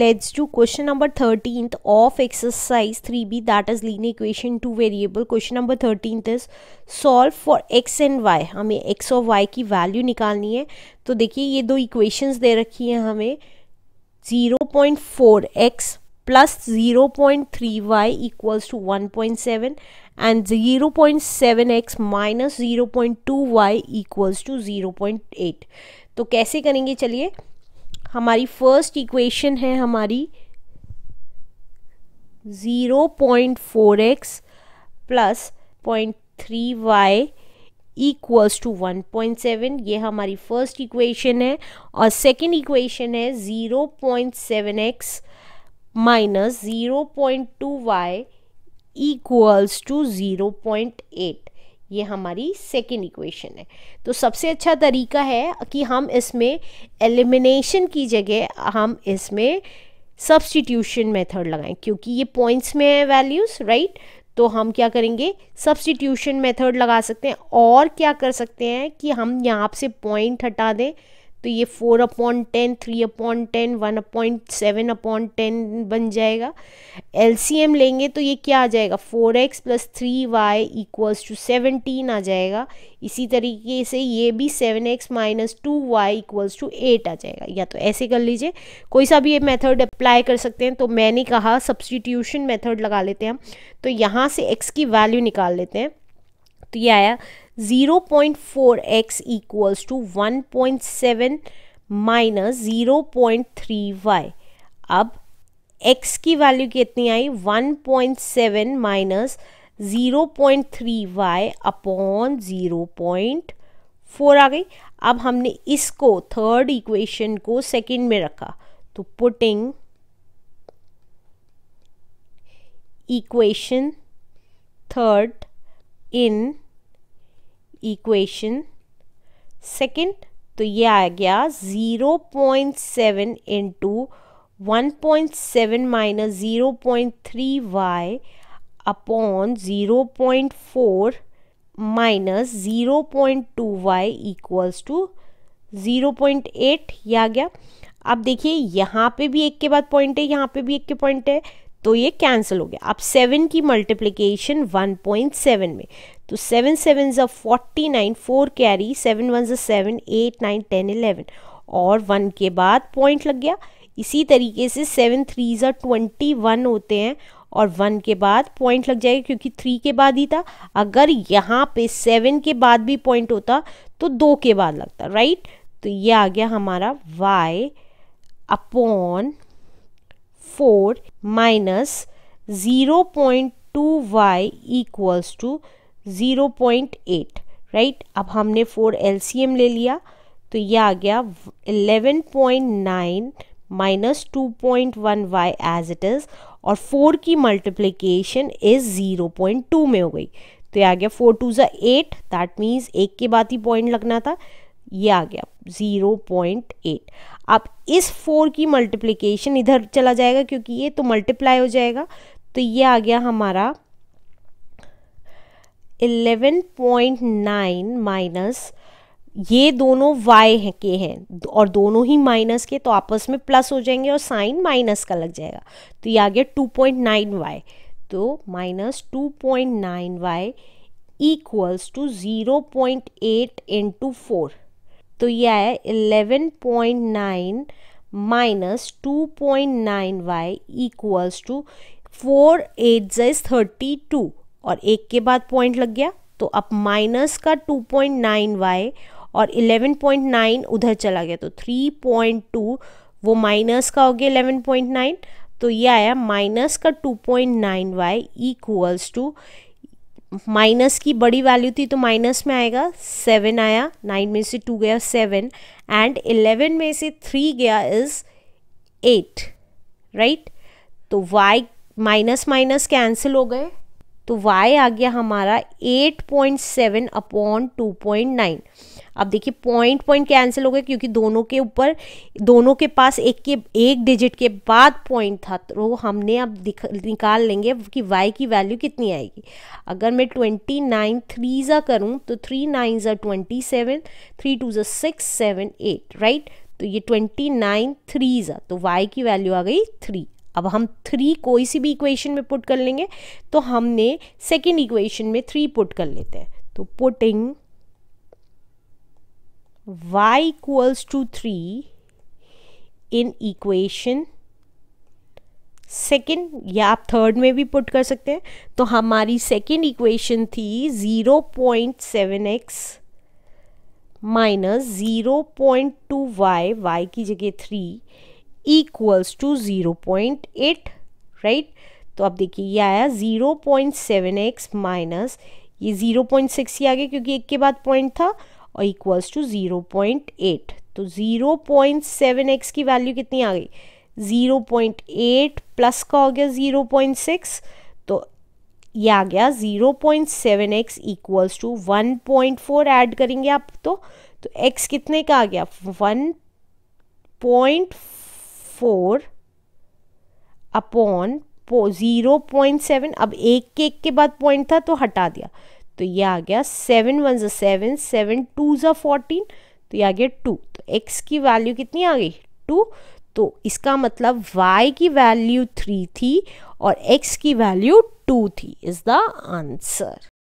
let's do question number 13th of exercise 3b that is linear equation 2 variable question number 13th is solve for x and y हमें x और y की value निकालनी है तो देखिए ये दो इक्वेशंस दे रखी हैं हमें 0.4x plus 0.3y equals to 1.7 and 0.7x minus 0.2y equals to 0.8 तो कैसे करेंगे चलिए हमारी फर्स्ट इक्वेशन है हमारी zero point four x plus point three y equals to one point seven ये हमारी फर्स्ट इक्वेशन है और सेकेंड इक्वेशन है zero point seven x minus zero point two y equals to zero point eight ये हमारी second equation है तो सबसे अच्छा तरीका है कि हम इसमें एलिमिनेशन की जगह हम इसमें सब्सटीट्यूशन मेथड लगाएं क्योंकि ये पॉइंट्स में है वैल्यूज़ राइट तो हम क्या करेंगे सब्सटीट्यूशन मेथड लगा सकते हैं और क्या कर सकते हैं कि हम यहाँ से पॉइंट हटा दें तो ये four upon ten three upon ten one point seven upon ten बन जाएगा एल लेंगे तो ये क्या आ जाएगा four x plus three y equals to seventeen आ जाएगा इसी तरीके से ये भी seven x minus two y equals to eight आ जाएगा या तो ऐसे कर लीजिए कोई सा भी ये मेथड अप्लाई कर सकते हैं तो मैंने कहा सब्सटीट्यूशन मेथड लगा लेते हैं हम तो यहाँ से एक्स की वैल्यू निकाल लेते हैं तो ये आया zero point four x equals to one point seven minus zero point three y अब x की वैल्यू कितनी आई 1.7 point seven minus zero point three y upon zero point four आ गई अब हमने इसको थर्ड इक्वेशन को सेकेंड में रखा तो putting equation third in equation second तो ये आ गया 0.7 point seven into one point seven minus zero point three y upon zero point four minus zero point two y equals to zero point eight ये आ गया अब देखिए यहाँ पे भी एक के बाद पॉइंट है यहाँ पे भी एक के पॉइंट है तो ये कैंसिल हो गया अब सेवन की मल्टीप्लीकेशन वन पॉइंट सेवन में तो सेवन सेवन ज forty nine four carry seven one ज़ा seven eight nine ten eleven और वन के बाद पॉइंट लग गया इसी तरीके से सेवन थ्री ज ट्वेंटी वन होते हैं और वन के बाद पॉइंट लग जाएगा क्योंकि थ्री के बाद ही था अगर यहाँ पे सेवन के बाद भी पॉइंट होता तो दो के बाद लगता राइट तो ये आ गया हमारा y upon four minus zero point two y equals to zero point eight right अब हमने फोर एल ले लिया तो ये आ गया point nine minus two point one y as it is और फोर की multiplication is zero point two में हो गई तो ये आ गया फोर टू ज़ा एट दैट मीन्स एक के बाद ही पॉइंट लगना था ये आ गया ज़ीरो पॉइंट एट अब इस फोर की मल्टीप्लिकेशन इधर चला जाएगा क्योंकि ये तो मल्टीप्लाई हो जाएगा तो ये आ गया हमारा 11.9 पॉइंट नाइन माइनस ये दोनों y के हैं और दोनों ही माइनस के तो आपस में प्लस हो जाएंगे और साइन माइनस का लग जाएगा तो ये आ गया टू पॉइंट नाइन वाई तो minus two point nine y equals to zero point eight into four तो ये आया eleven point nine minus two point nine y equals to four eight जैस थर्टी टू और एक के बाद पॉइंट लग गया तो अब माइनस का टू पॉइंट नाइन वाई और इलेवन पॉइंट नाइन उधर चला गया तो थ्री पॉइंट टू वो माइनस का हो गया इलेवन पॉइंट नाइन तो ये आया माइनस का two point nine y equals to minus की बड़ी वैल्यू थी तो माइनस में आएगा सेवन आया नाइन में से टू गया सेवन एंड इलेवन में से थ्री गया इज एट राइट तो वाई माइनस माइनस कैंसिल हो गए तो वाई आ गया हमारा eight point seven upon two point nine अब देखिए पॉइंट पॉइंट कैंसिल हो गए क्योंकि दोनों के ऊपर दोनों के पास एक के एक डिजिट के बाद पॉइंट था तो हमने अब निकाल लेंगे कि वाई की वैल्यू कितनी आएगी अगर मैं ट्वेंटी नाइन थ्री ज़ा करूँ तो थ्री नाइन ज़ा ट्वेंटी सेवन थ्री टू ज़ा सिक्स सेवन एट राइट तो ये ट्वेंटी नाइन थ्री ज़ा तो वाई की वैल्यू आ गई थ्री अब हम थ्री कोई सी भी इक्वेशन में पुट कर लेंगे तो हमने सेकेंड इक्वेशन में थ्री पुट कर लेते हैं तो putting y equals to 3 in equation second या आप थर्ड में भी पुट कर सकते हैं तो हमारी सेकेंड इक्वेशन थी zero point seven x minus zero point two y y की जगह three equals to zero point eight right तो अब देखिए ये आया zero point seven x minus ये ज़ीरो पॉइंट सिक्स ही आ गया क्योंकि एक के बाद पॉइंट था और equals to zero point eight तो ज़ीरो पॉइंट सेवन एक्स की वैल्यू कितनी आ गई ज़ीरो पॉइंट एट प्लस का हो गया ज़ीरो पॉइंट सिक्स तो ये आ गया zero point seven x equals to one point four add करेंगे आप तो तो एक्स कितने का आ गया one point four upon zero point seven अब एक के एक के बाद पॉइंट था तो हटा दिया तो ये आ गया सेवन वन जो सेवन सेवन टू जो फोर्टीन तो ये आ गया टू तो एक्स की वैल्यू कितनी आ गई टू तो इसका मतलब y की वैल्यू थ्री थी और x की वैल्यू टू थी इज़ द आंसर